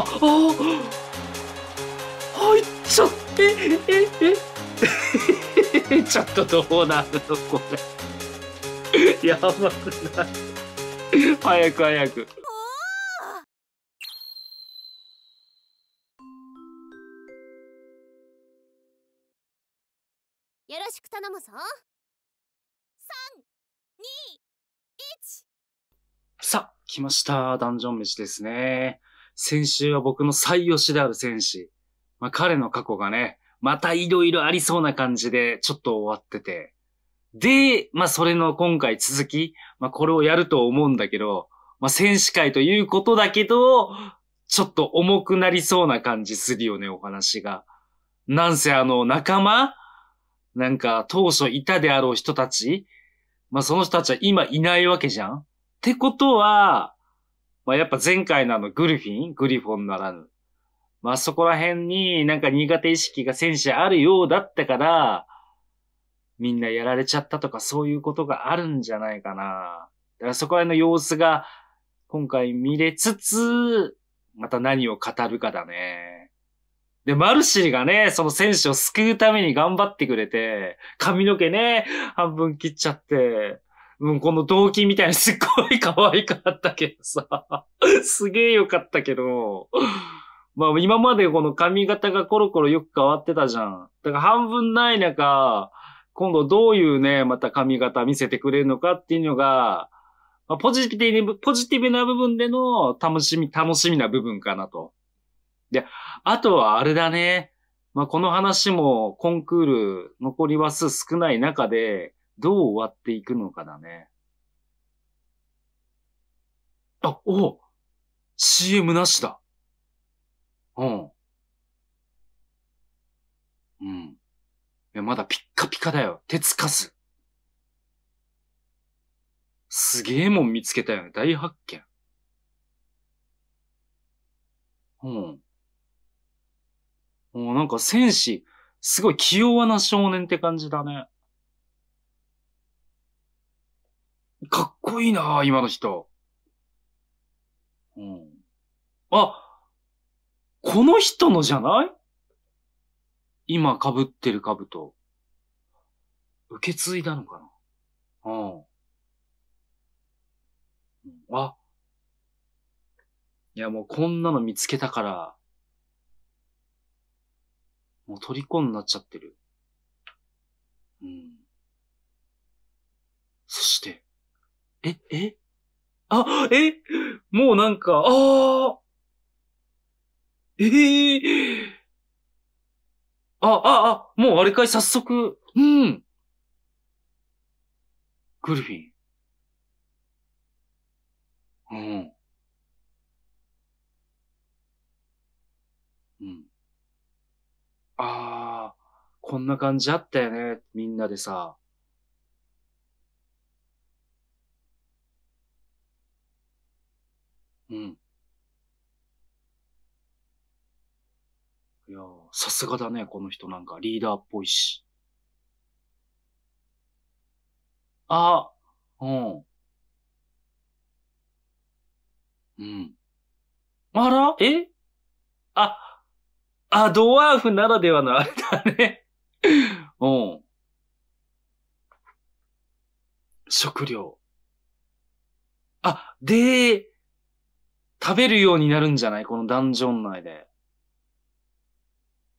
あ、あ入っちゃって、え、え、え、ちょっとどうなるのこれ。やばくない。早く早く。よろしく頼むぞ。三、二、一。さあ、来ました。ダンジョン飯ですね。先週は僕の最推しである戦士。まあ、彼の過去がね、またいろいろありそうな感じでちょっと終わってて。で、まあ、それの今回続き、まあ、これをやると思うんだけど、まあ、戦士会ということだけど、ちょっと重くなりそうな感じするよね、お話が。なんせあの、仲間なんか、当初いたであろう人たちまあ、その人たちは今いないわけじゃんってことは、まあ、やっぱ前回のあの、グリフィングリフォンならぬ。まあ、そこら辺になんか苦手意識が選手あるようだったから、みんなやられちゃったとかそういうことがあるんじゃないかな。だからそこら辺の様子が今回見れつつ、また何を語るかだね。で、マルシリがね、その選手を救うために頑張ってくれて、髪の毛ね、半分切っちゃって、うん、この動機みたいなすっごい可愛かったけどさ、すげえ良かったけど、まあ今までこの髪型がコロコロよく変わってたじゃん。だから半分ない中、今度どういうね、また髪型見せてくれるのかっていうのが、まあ、ポジティブ、ポジティブな部分での楽しみ、楽しみな部分かなと。で、あとはあれだね。まあ、この話もコンクール残りは数少ない中で、どう終わっていくのかだね。あ、お !CM なしだ。うん。うん。いや、まだピッカピカだよ。手つかず。すげえもん見つけたよね。大発見。うん。もうなんか戦士、すごい器用な少年って感じだね。かっこいいな今の人。うん。あ、この人のじゃない今被ってる兜。受け継いだのかなうん。あ。いや、もうこんなの見つけたから、もう虜になっちゃってる。うん。え、えあ、えもうなんか、ああええー、あ、あ、あ、もうあれかい、早速。うん。グルフィン。うん。うん。ああ、こんな感じあったよね、みんなでさ。うん。いやーさすがだね、この人なんか、リーダーっぽいし。あ、うん。うん。あらえあ、あ、ドワーフならではのあれだね。うん。食料。あ、で、食べるようになるんじゃないこのダンジョン内で。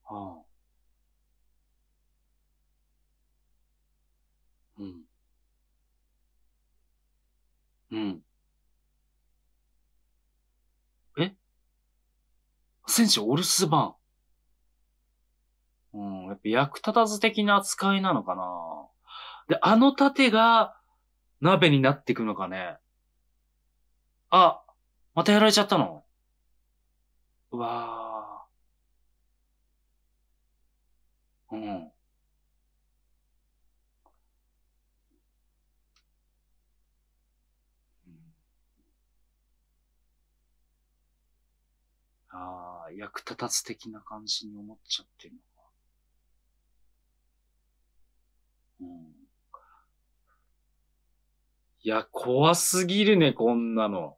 はあ、うん。うん。え戦士お留守番。うん、やっぱ役立たず的な扱いなのかな。で、あの盾が鍋になっていくのかね。あ、またやられちゃったのうわー。うん。ああ、役立たず的な感じに思っちゃってるのか。うん。いや、怖すぎるね、こんなの。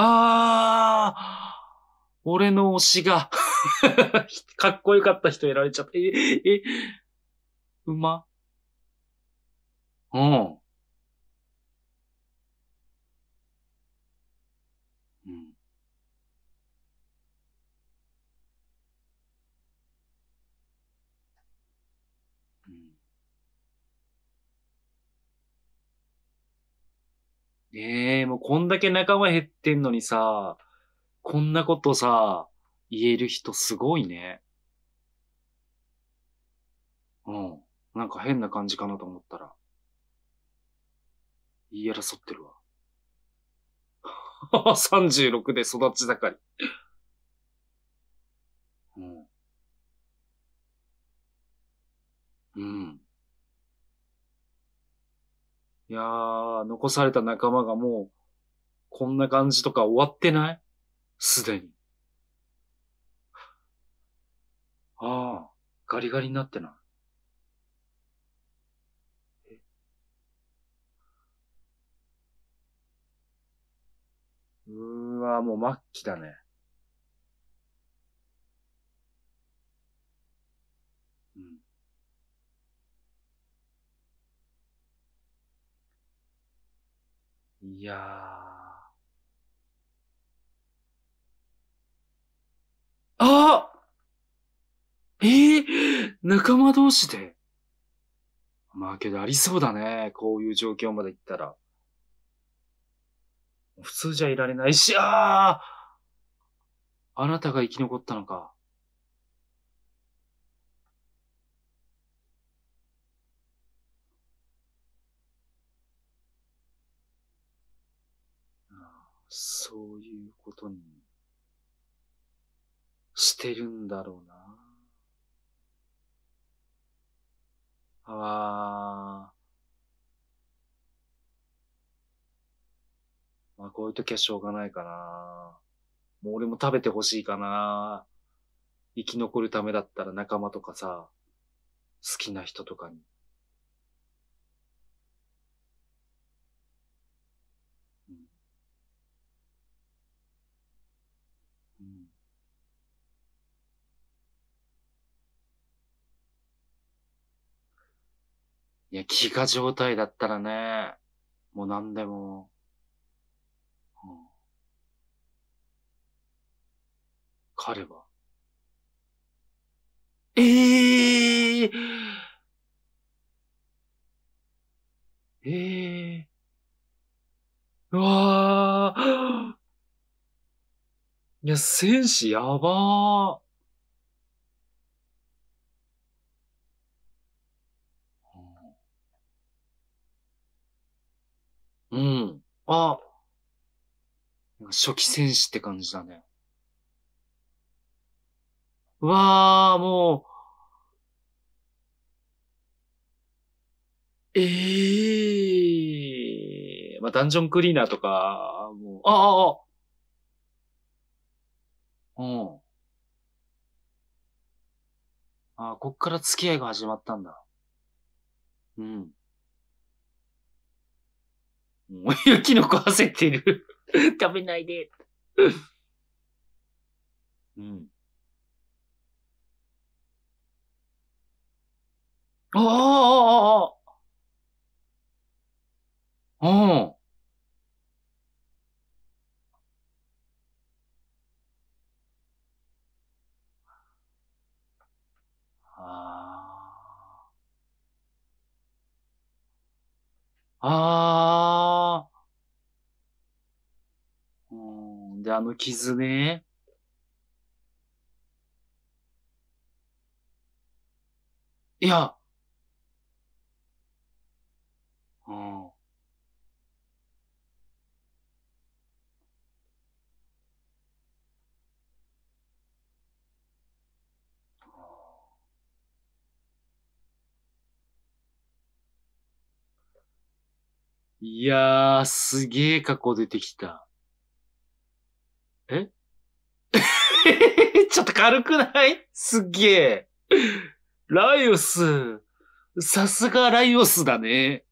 ああ、俺の推しが かっこよかった人やられちゃった。え、え、馬うん。ねえ、もうこんだけ仲間減ってんのにさ、こんなことさ、言える人すごいね。うん。なんか変な感じかなと思ったら。言い争ってるわ。36 で育ち盛り。うん。うん。いやー、残された仲間がもう、こんな感じとか終わってないすでに。ああ、ガリガリになってない。うーわ、もう末期だね。いやああええー、仲間同士で。まあけどありそうだね。こういう状況までいったら。普通じゃいられないし、あああなたが生き残ったのか。そういうことにしてるんだろうな。ああ。まあこういう時はしょうがないかな。もう俺も食べてほしいかな。生き残るためだったら仲間とかさ、好きな人とかに。いや、飢餓状態だったらね、もう何でも、うん、彼は、ええー、ええー、うわあいや、戦士やばー。うん。あ、初期戦士って感じだね。うわあ、もう、ええー、まあ、ダンジョンクリーナーとか、もう、ああ、うん。ああ、こっから付き合いが始まったんだ。うん。もう雪の子焦ってる。食べないで。うん。ああああああ。で、あの傷ね。いや。うん。いやー、すげえ過去出てきた。え ちょっと軽くないすっげえ。ライオス。さすがライオスだね。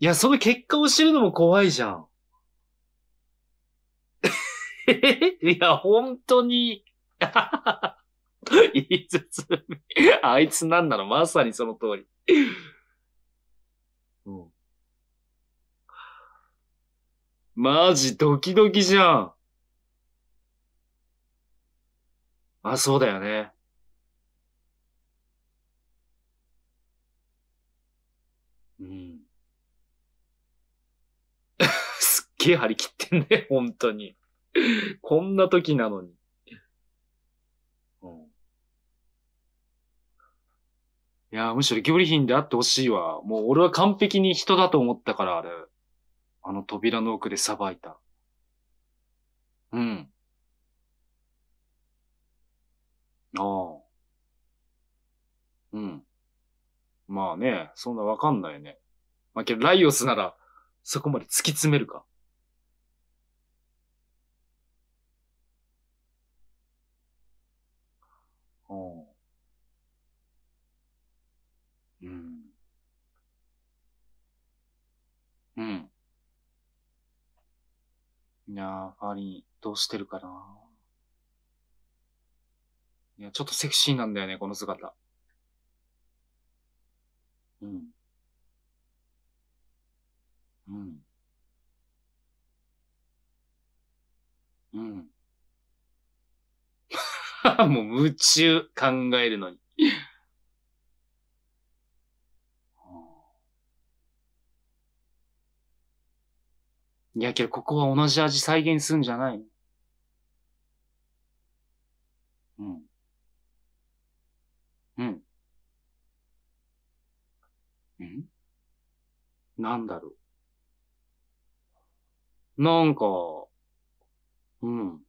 いや、その結果を知るのも怖いじゃん。いや、本当に。言いつつ、あいつなんなのまさにその通り。うん。マジドキドキじゃん。あ、そうだよね。うん。すっげえ張り切ってんね、本当に。こんな時なのに。うん。いや、むしろギョリヒンであってほしいわ。もう俺は完璧に人だと思ったから、あれ。あの扉の奥でさばいた。うん。ああ。うん。まあね、そんなわかんないね。まあけど、ライオスなら、そこまで突き詰めるか。うん。うん。うん。いやあファーリどうしてるかないや、ちょっとセクシーなんだよね、この姿。うん。うん。うん。もう夢中考えるのにいやけどここは同じ味再現すんじゃない。うん。うん。うんなんだろう。なんか、うん。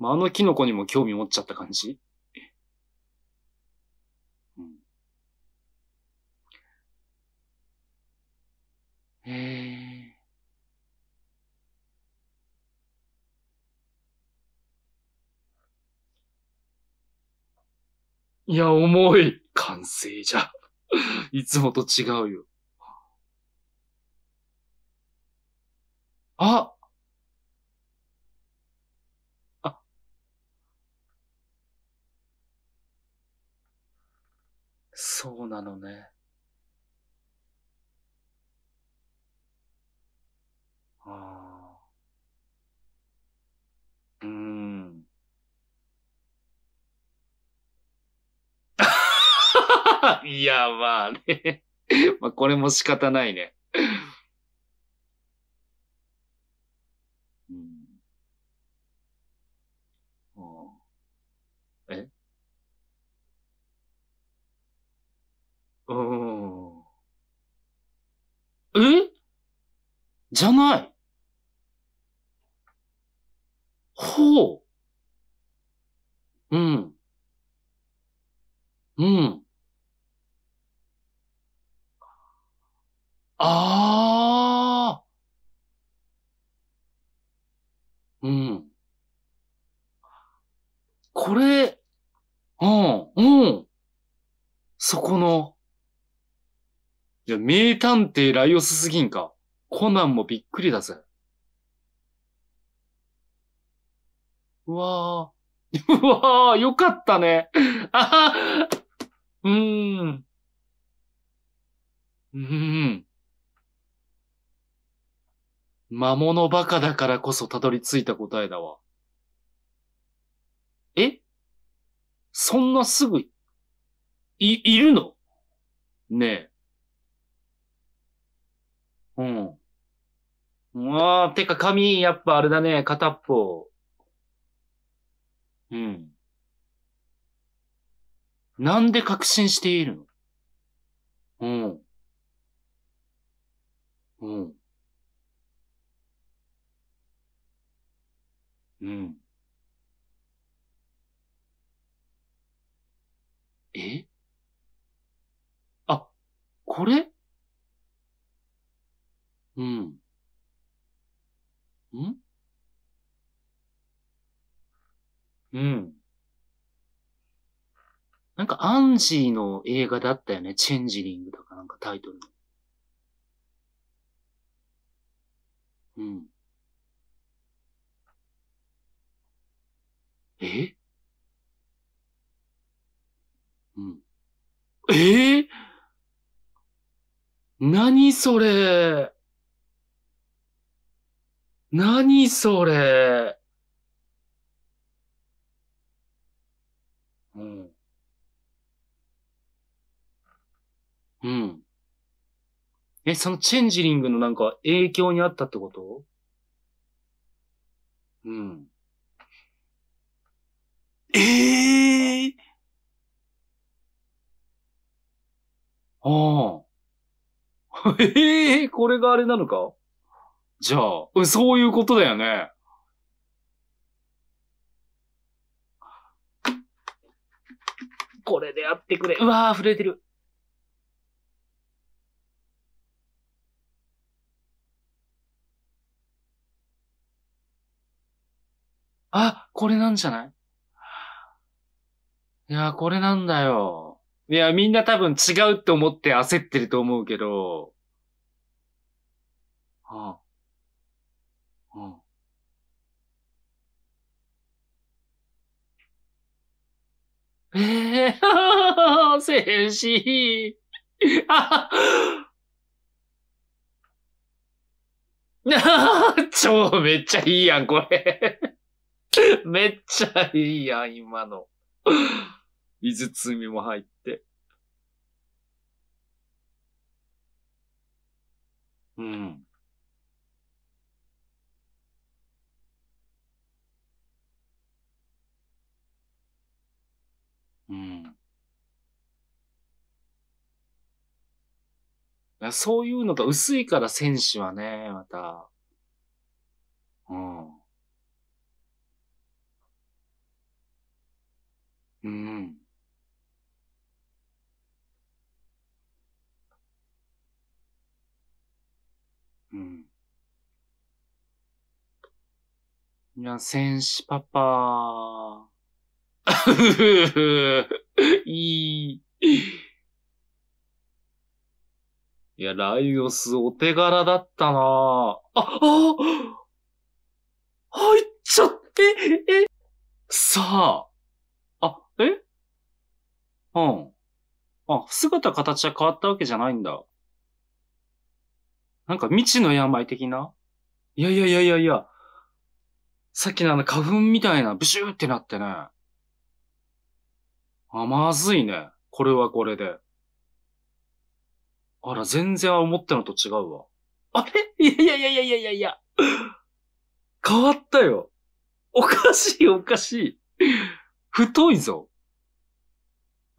まあ、あのキノコにも興味持っちゃった感じうん。えいや、重い。完成じゃ。いつもと違うよ。ああ。そうなのね。ああ。うん。いや、まあね。まあ、これも仕方ないね。うん。えうん。えじゃない。ほう。うん。うん。ああ。うん。これ、うん、うん。そこの。いや、名探偵ライオスすぎんか。コナンもびっくりだぜ。うわあ。うわあ、よかったね。あはうーん。うーん。魔物バカだからこそたどり着いた答えだわ。えそんなすぐ、い、いるのねえ。うん。わあ、てか髪、やっぱあれだね、片っぽ。うん。なんで確信しているのうん。うん。これうん。んうん。なんかアンジーの映画だったよね。チェンジリングとかなんかタイトルの。うん。えうん。えー何それ何それうん。うん。え、そのチェンジリングのなんか影響にあったってことうん。ええー、ああ。ええー、これがあれなのかじゃあ、そういうことだよね。これでやってくれ。うわー、震えてる。あ、これなんじゃないいや、これなんだよ。いや、みんな多分違うって思って焦ってると思うけど、はあ、はあ、ええー、セシー。あ あ超めっちゃいいやん、これめっちゃいいやん、今の。いずつみも入って。うん。うん。そういうのが薄いから選手はね、また。うん。うん。いや、戦士パパ いい。いや、ライオスお手柄だったなあ、あ入っちゃって、え、え、さあ。あ、えうん。あ、姿形は変わったわけじゃないんだ。なんか未知の病的ないやいやいやいやいや。さっきのあの花粉みたいなブシューってなってね。あ、まずいね。これはこれで。あら、全然思ったのと違うわ。あれ いやいやいやいやいやいや。変わったよ。おかしいおかしい。太いぞ。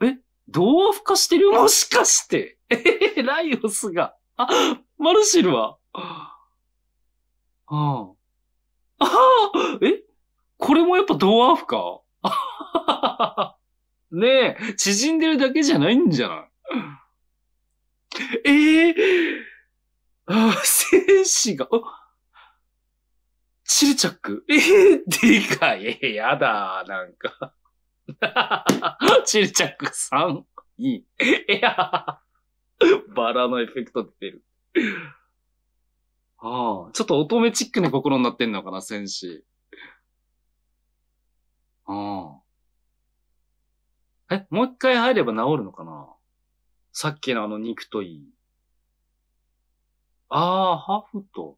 え同化してるもしかして。えへへ、ライオスが。あ、マルシルは。ああ。ああえこれもやっぱドワーフか ねえ、縮んでるだけじゃないんじゃないええー、ああ、精子が、チルチャックええー、でかい。えやだ、なんか。チルチャックさん、いい。いや、バラのエフェクト出てる。ああ、ちょっと乙女チックな心になってんのかな、戦士。ああ。え、もう一回入れば治るのかなさっきのあの肉といい。ああ、ハフト。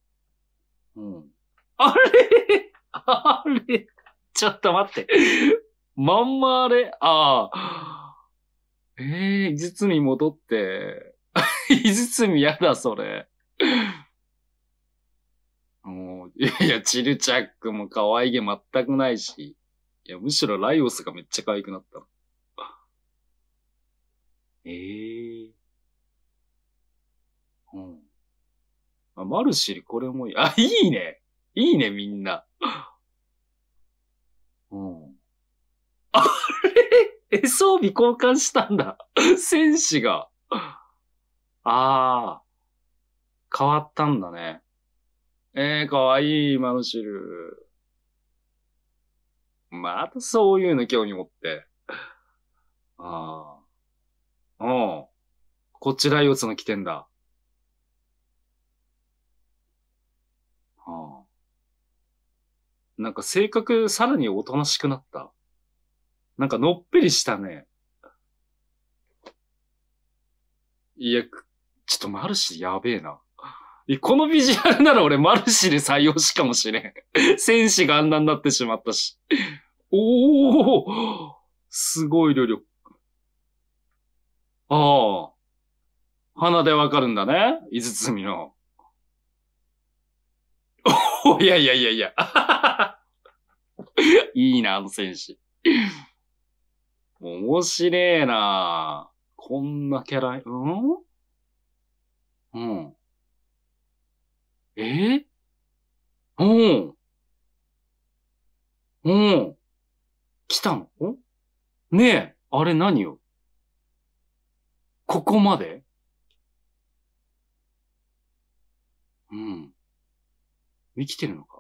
うん。あれあれちょっと待って。まんまあれああ。ええー、いじつみ戻って。いじつみやだ、それ。もう、いやいや、チルチャックも可愛げ全くないし、いや、むしろライオスがめっちゃ可愛くなった。ええー、うん。あ、マルシル、これもいい。あ、いいねいいね、みんな。うん。あれえ、装備交換したんだ。戦士が。ああ。変わったんだね。えー、かわいい、マルシル。またそういうの興味持って。ああ。うん。こっちライオツの来てんだ。ああ。なんか性格さらにおとなしくなった。なんかのっぺりしたね。いや、ちょっとマルシやべえな。このビジュアルなら俺マルシで採用しかもしれん。戦士があんなになってしまったし。おおすごい努力。ああ。鼻でわかるんだね。いつみの。おいやいやいやいや。いいな、あの戦士。面白えなこんなキャラ、うんうん。えうん。うん。来たのねえ、あれ何よここまでうん。生きてるのか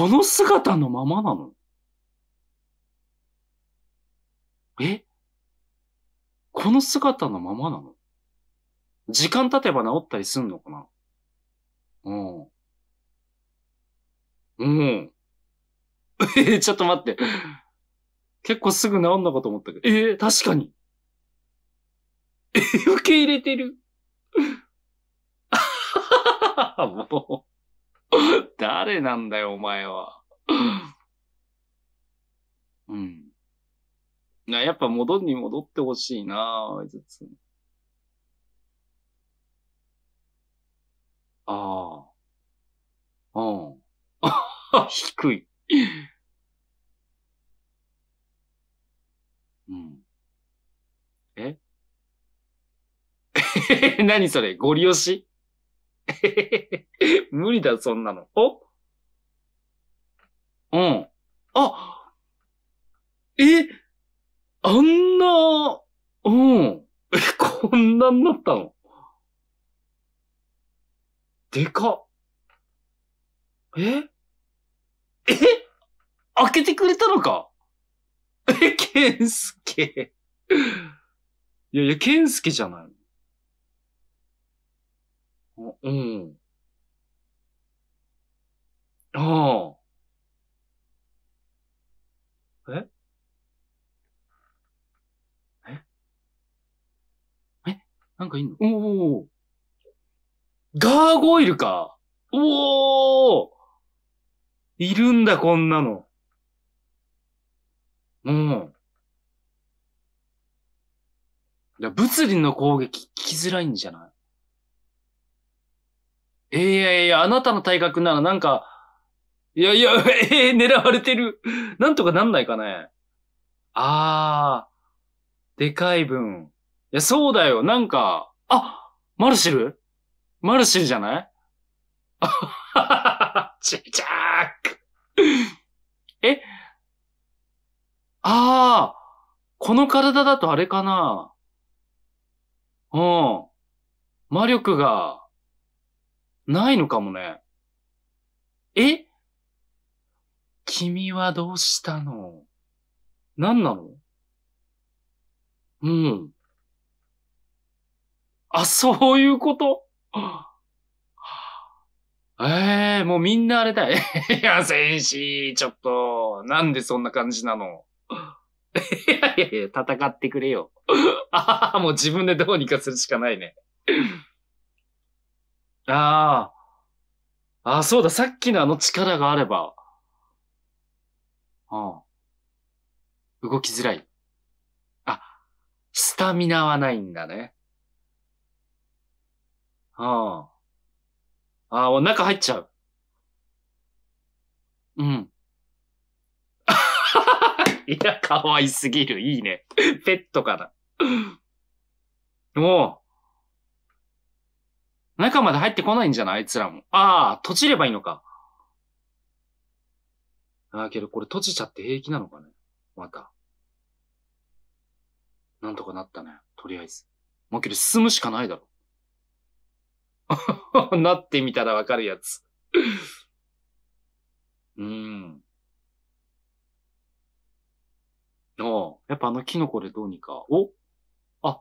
この姿のままなのえこの姿のままなの時間経てば治ったりすんのかなうん。うん。えちょっと待って。結構すぐ治んのかと思ったけど。えー、確かに。え、受け入れてる。もう。誰なんだよ、お前は。うん。やっぱ戻りに戻ってほしいなぁ、あいつつ。ああ。うん。低い。うん。え 何それゴリ押し 無理だ、そんなの。おうん。あえあんな、うん。え、こんなになったのでかええ開けてくれたのか え、ケンスケ。いやいや、ケンスケじゃないの。うん。ああ。えええなんかいんのおお。ガーゴイルかおおいるんだ、こんなの。うん。いや、物理の攻撃聞きづらいんじゃないえいやいや、あなたの体格ならなんか、いやいや、ええー、狙われてる。なんとかなんないかね。あー、でかい分。いや、そうだよ。なんか、あマルシルマルシルじゃないあははちっちゃーく。えあー、この体だとあれかなうん。魔力が、ないのかもね。え君はどうしたの何なのうん。あ、そういうことええー、もうみんなあれだい。や、戦士、ちょっと、なんでそんな感じなの いやいやいや、戦ってくれよ。ああ、もう自分でどうにかするしかないね。ああ。ああ、そうだ。さっきのあの力があれば。うん。動きづらい。あ、スタミナはないんだね。うん。ああ、お腹入っちゃう。うん。いや、可愛すぎる。いいね。ペットかな。もう。中まで入ってこないんじゃないあいつらも。ああ、閉じればいいのか。ああ、けどこれ閉じちゃって平気なのかねまた。なんとかなったね。とりあえず。もうけど進むしかないだろ。なってみたらわかるやつ。うん。おうやっぱあのキノコでどうにか。おあ、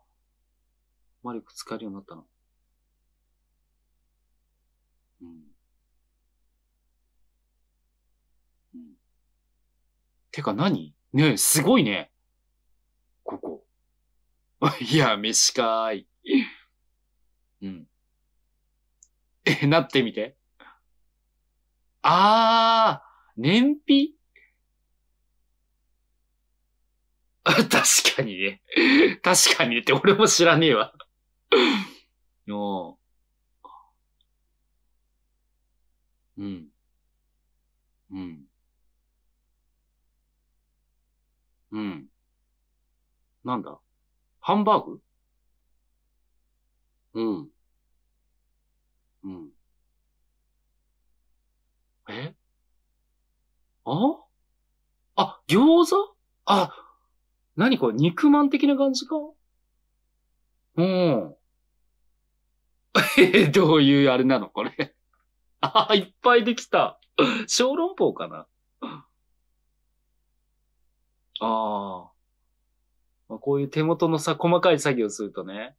ック使えるようになったの。てか何ねえ、すごいね。ここ。いや、飯かーい。うん。え、なってみて。あー、燃費あ、確かにね。確かにねって俺も知らねえわ。の うん。うん。うん。なんだハンバーグうん。うん。えああ、餃子あ、なにこれ肉まん的な感じかうん。えどういうあれなのこれ あ、いっぱいできた。小籠包かなああ。まあ、こういう手元のさ、細かい作業するとね。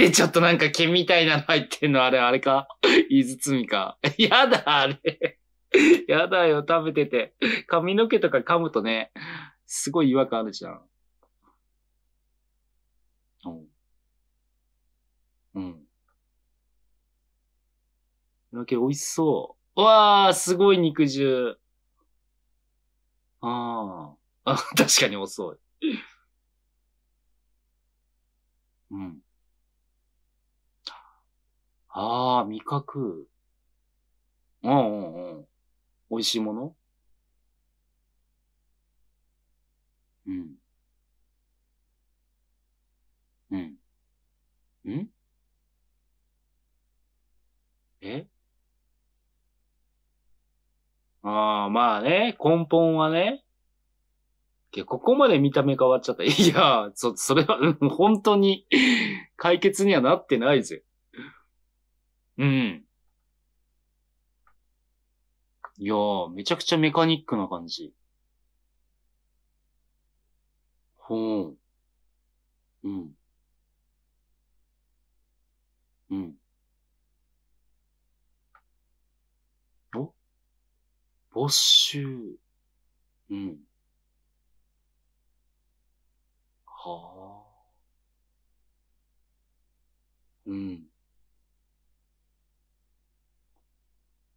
え、ちょっとなんか毛みたいなの入ってんのあれ、あれか飯包 みか。やだ、あれ。やだよ、食べてて。髪の毛とか噛むとね、すごい違和感あるじゃん。うん。うん。髪け美味しそう。うわー、すごい肉汁。ああ。あ、確かに遅い。うん。ああ、味覚。うんうんうん。美味しいものうん。まあね、根本はね。で、ここまで見た目変わっちゃった。いや、そ、それは、うん、本当に解決にはなってないぜ。うん。いやー、めちゃくちゃメカニックな感じ。ほう。うん。うん。没収。うん。はあ。うん。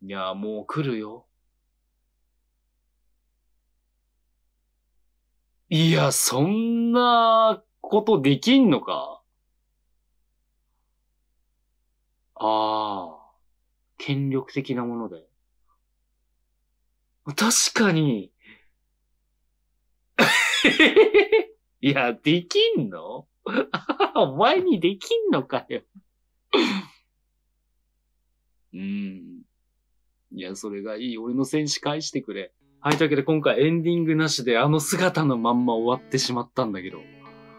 いや、もう来るよ。いや、そんなことできんのか。ああ、権力的なものだよ。確かに。いや、できんの お前にできんのかようん。いや、それがいい。俺の戦士返してくれ。はい、というわけで今回エンディングなしであの姿のまんま終わってしまったんだけど。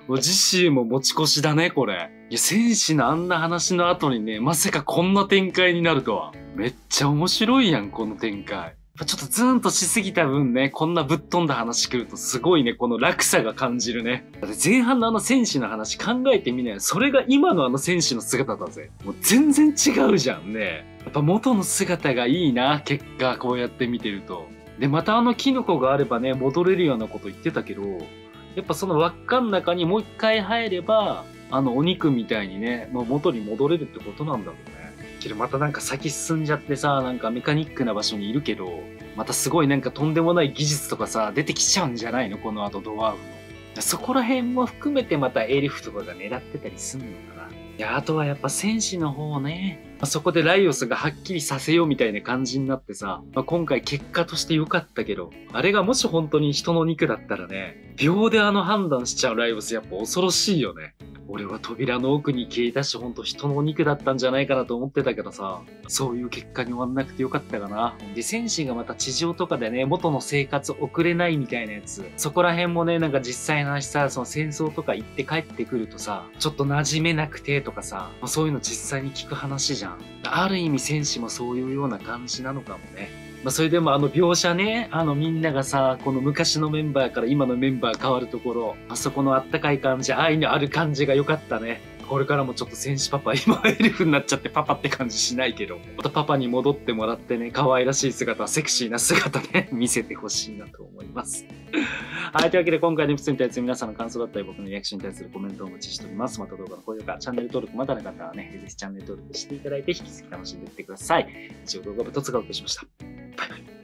もう次週も持ち越しだね、これ。いや、戦士のあんな話の後にね、まさかこんな展開になるとは。めっちゃ面白いやん、この展開。ちょっとズーンとしすぎた分ね、こんなぶっ飛んだ話来るとすごいね、この落差が感じるね。だって前半のあの戦士の話考えてみない。それが今のあの戦士の姿だぜ。もう全然違うじゃんね。やっぱ元の姿がいいな、結果、こうやって見てると。で、またあのキノコがあればね、戻れるようなこと言ってたけど、やっぱその輪っかの中にもう一回入れば、あのお肉みたいにね、もう元に戻れるってことなんだろうね。けどまたなんか先進んじゃってさなんかメカニックな場所にいるけどまたすごいなんかとんでもない技術とかさ出てきちゃうんじゃないのこの後ドワーフのそこら辺も含めてまたエリフとかが狙ってたりすんのかないやあとはやっぱ戦士の方ねそこでライオスがはっきりさせようみたいな感じになってさ、まあ、今回結果として良かったけど、あれがもし本当に人の肉だったらね、秒であの判断しちゃうライオスやっぱ恐ろしいよね。俺は扉の奥に消えたし、ほんと人のお肉だったんじゃないかなと思ってたけどさ、そういう結果に終わんなくてよかったかな。で、戦士がまた地上とかでね、元の生活送れないみたいなやつ、そこら辺もね、なんか実際の話さ、その戦争とか行って帰ってくるとさ、ちょっと馴染めなくてとかさ、そういうの実際に聞く話じゃん。ある意味戦士もそういうような感じなのかもね。まあ、それでもあの描写ねあのみんながさこの昔のメンバーから今のメンバー変わるところあそこのあったかい感じ愛のある感じが良かったねこれからもちょっと戦士パパ、今エルフになっちゃってパパって感じしないけど、またパパに戻ってもらってね、可愛らしい姿、セクシーな姿ね、見せてほしいなと思います。はい、というわけで今回のエピに対する皆さんの感想だったり、僕のリアクションに対するコメントをお待ちしております。また動画の高評価、チャンネル登録まだの方はね、ぜひチャンネル登録していただいて、引き続き楽しんでいってください。以上、動画部とつがお送りしました。バイバイ。